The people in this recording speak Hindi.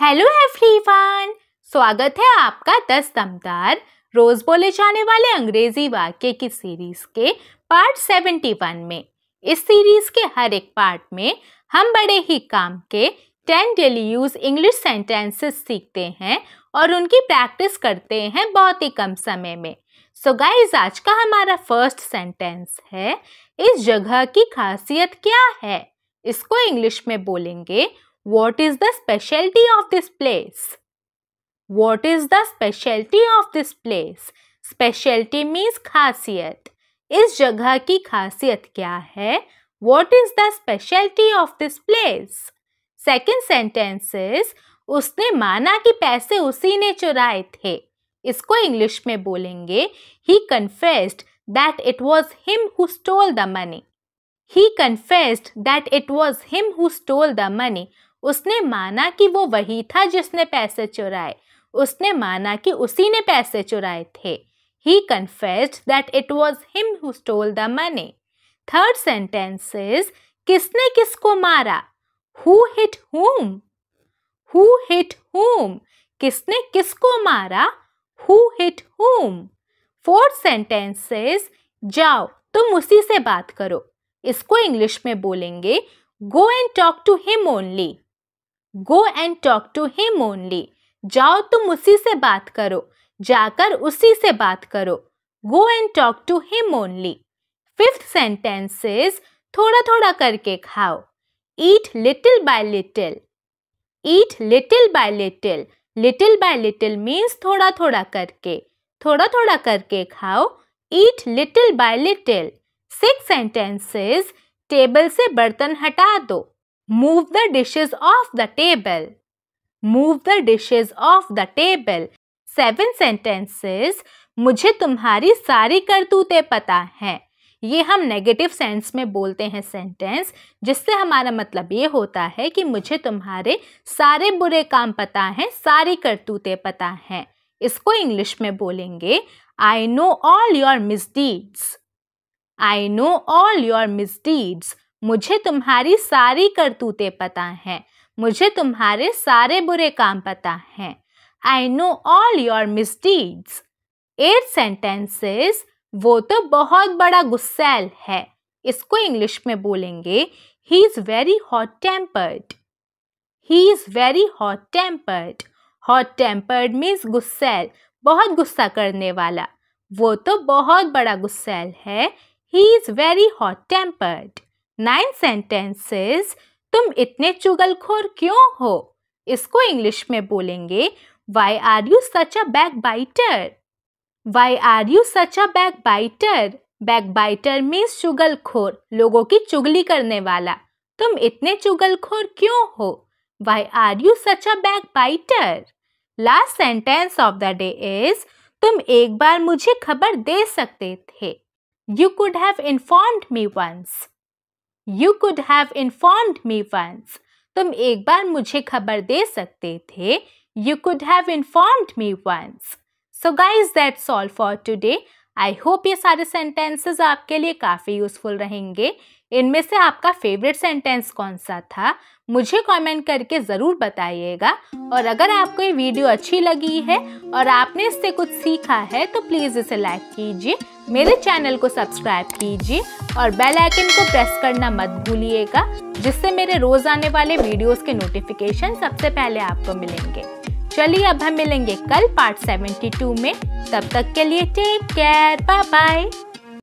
हेलो एवरीवन स्वागत है आपका दस दमदार रोज बोले जाने वाले अंग्रेजी वाक्य की सीरीज के पार्ट सेवेंटी वन में इस सीरीज के हर एक पार्ट में हम बड़े ही काम के ten daily use English sentences सीखते हैं और उनकी प्रैक्टिस करते हैं बहुत ही कम समय में सो so गाइस आज का हमारा फर्स्ट सेंटेंस है इस जगह की खासियत क्या है इसको इंग्लिश में बोलेंगे What is the specialty of this place? What is the specialty of this place? Specialty means khasiyat is जगह ki khasiyat kya hai What is the specialty of this place? Second sentence is उसने माना कि पैसे उसी ने चुराए थे इसको इंग्लिश में बोलेंगे he confessed that it was him who stole the money he confessed that it was him who stole the money उसने माना कि वो वही था जिसने पैसे चुराए उसने माना कि उसी ने पैसे चुराए थे he confessed that it was him who stole the money third sentence is किसने किसको मारा who hit whom who hit whom किसने किसको मारा who hit whom fourth sentence is जाओ तुम उसी से बात करो इसको इंग्लिश में बोलेंगे go and talk to him only go and talk to him only जाओ तुम उसी से बात करो जाकर उसी से बात करो go and talk to him only fifth sentence is थोड़ा थोड़ा करके खाओ eat little by little eat little by little little by little means थोड़ा थोड़ा करके थोड़ा थोड़ा करके खाओ eat little by little six sentences table से बर्तन हटा दो Move the dishes off the table. Move the dishes off the table. Seven sentences. मुझे तुम्हारी सारी करतूतें पता हैं ये हम नेगेटिव सेंस में बोलते हैं सेंटेंस जिससे हमारा मतलब ये होता है कि मुझे तुम्हारे सारे बुरे काम पता हैं सारी करतूतें पता हैं इसको इंग्लिश में बोलेंगे I know all your misdeeds I know all your misdeeds मुझे तुम्हारी सारी करतूतें पता हैं मुझे तुम्हारे सारे बुरे काम पता हैं I know all your misdeeds eight sentences वो तो बहुत बड़ा गुस्सैल है इसको इंग्लिश में बोलेंगे he is very hot tempered he is very hot tempered hot tempered means गुस्सैल बहुत गुस्सा करने वाला वो तो बहुत बड़ा गुस्सैल है he is very hot tempered nine sentences तुम इतने चुगलखोर क्यों हो इसको इंग्लिश में बोलेंगे why are you such a backbiter why are you such a backbiter backbiter means चुगलखोर लोगों की चुगली करने वाला तुम इतने चुगलखोर क्यों हो why are you such a backbiter last sentence of the day is तुम एक बार मुझे खबर दे सकते थे you could have informed me once you could have informed me once तुम एक बार मुझे खबर दे सकते थे you could have informed me once so guys that's all for today I hope ये सारे सेंटेंसेस आपके लिए काफ़ी यूज़फुल रहेंगे इनमें से आपका फेवरेट सेंटेंस कौन सा था मुझे कमेंट करके ज़रूर बताइएगा और अगर आपको ये वीडियो अच्छी लगी है और आपने इससे कुछ सीखा है तो प्लीज़ इसे लाइक कीजिए मेरे चैनल को सब्सक्राइब कीजिए और बेल आइकन को प्रेस करना मत भूलिएगा जिससे मेरे रोज़ आने वाले वीडियोज़ के नोटिफिकेशन सबसे पहले आपको मिलेंगे चलिए अब हम मिलेंगे कल पार्ट 72 में तब तक के लिए टेक केयर बाय बाय